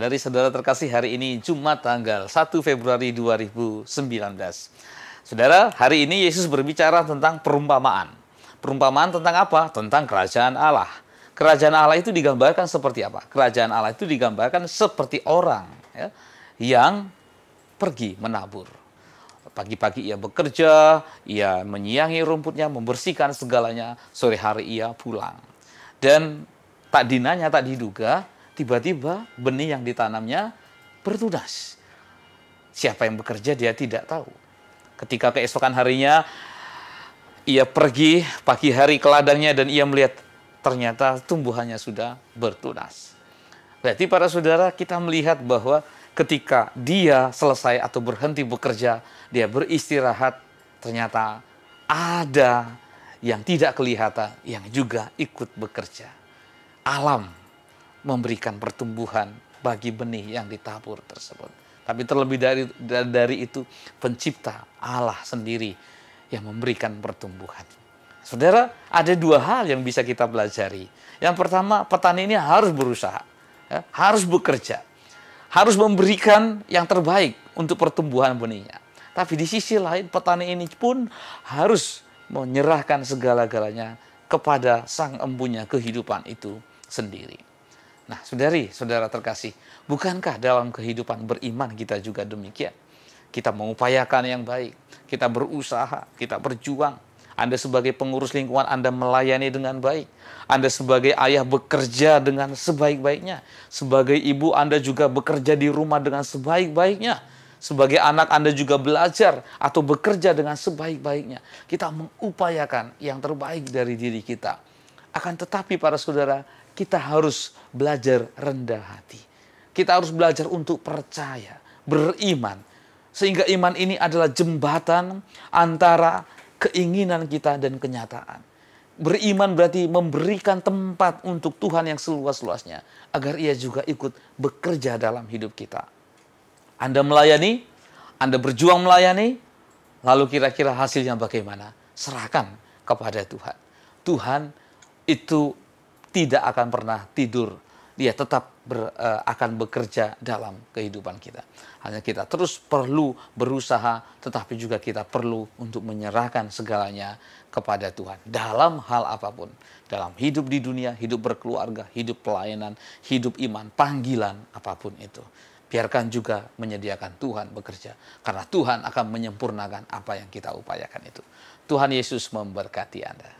Saudari saudara terkasih hari ini Jumat tanggal 1 Februari 2019. Saudara, hari ini Yesus berbicara tentang perumpamaan. Perumpamaan tentang apa? Tentang kerajaan Allah. Kerajaan Allah itu digambarkan seperti apa? Kerajaan Allah itu digambarkan seperti orang ya, yang pergi menabur. Pagi-pagi ia bekerja, ia menyiangi rumputnya, membersihkan segalanya, sore hari ia pulang. Dan tak dinanya, tak diduga, tiba-tiba benih yang ditanamnya bertunas. Siapa yang bekerja dia tidak tahu. Ketika keesokan harinya ia pergi pagi hari ke ladangnya dan ia melihat ternyata tumbuhannya sudah bertunas. Berarti para saudara kita melihat bahwa ketika dia selesai atau berhenti bekerja, dia beristirahat, ternyata ada yang tidak kelihatan yang juga ikut bekerja. Alam memberikan pertumbuhan bagi benih yang ditabur tersebut. Tapi terlebih dari dari itu pencipta Allah sendiri yang memberikan pertumbuhan. Saudara, ada dua hal yang bisa kita pelajari. Yang pertama, petani ini harus berusaha, ya, harus bekerja, harus memberikan yang terbaik untuk pertumbuhan benihnya. Tapi di sisi lain, petani ini pun harus menyerahkan segala-galanya kepada sang empunya kehidupan itu sendiri. Nah, saudari, saudara terkasih, bukankah dalam kehidupan beriman kita juga demikian? Kita mengupayakan yang baik, kita berusaha, kita berjuang. Anda sebagai pengurus lingkungan Anda melayani dengan baik. Anda sebagai ayah bekerja dengan sebaik-baiknya. Sebagai ibu Anda juga bekerja di rumah dengan sebaik-baiknya. Sebagai anak Anda juga belajar atau bekerja dengan sebaik-baiknya. Kita mengupayakan yang terbaik dari diri kita. Akan tetapi para saudara, kita harus belajar rendah hati. Kita harus belajar untuk percaya, beriman. Sehingga iman ini adalah jembatan antara keinginan kita dan kenyataan. Beriman berarti memberikan tempat untuk Tuhan yang seluas-luasnya. Agar ia juga ikut bekerja dalam hidup kita. Anda melayani, Anda berjuang melayani, lalu kira-kira hasilnya bagaimana? Serahkan kepada Tuhan. Tuhan itu tidak akan pernah tidur. Dia tetap ber, uh, akan bekerja dalam kehidupan kita. Hanya kita terus perlu berusaha, tetapi juga kita perlu untuk menyerahkan segalanya kepada Tuhan dalam hal apapun, dalam hidup di dunia, hidup berkeluarga, hidup pelayanan, hidup iman, panggilan apapun itu. Biarkan juga menyediakan Tuhan bekerja, karena Tuhan akan menyempurnakan apa yang kita upayakan itu. Tuhan Yesus memberkati Anda.